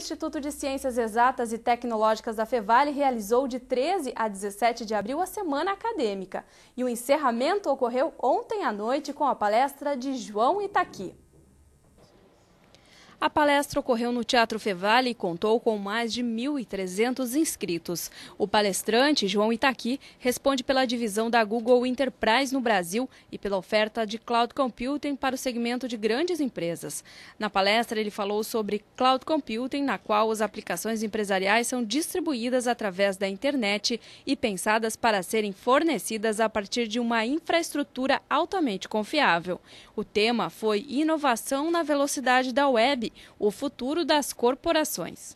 Instituto de Ciências Exatas e Tecnológicas da Fevale realizou de 13 a 17 de abril a Semana Acadêmica. E o encerramento ocorreu ontem à noite com a palestra de João Itaqui. A palestra ocorreu no Teatro Fevale e contou com mais de 1.300 inscritos. O palestrante, João Itaqui, responde pela divisão da Google Enterprise no Brasil e pela oferta de cloud computing para o segmento de grandes empresas. Na palestra, ele falou sobre cloud computing, na qual as aplicações empresariais são distribuídas através da internet e pensadas para serem fornecidas a partir de uma infraestrutura altamente confiável. O tema foi inovação na velocidade da web o futuro das corporações.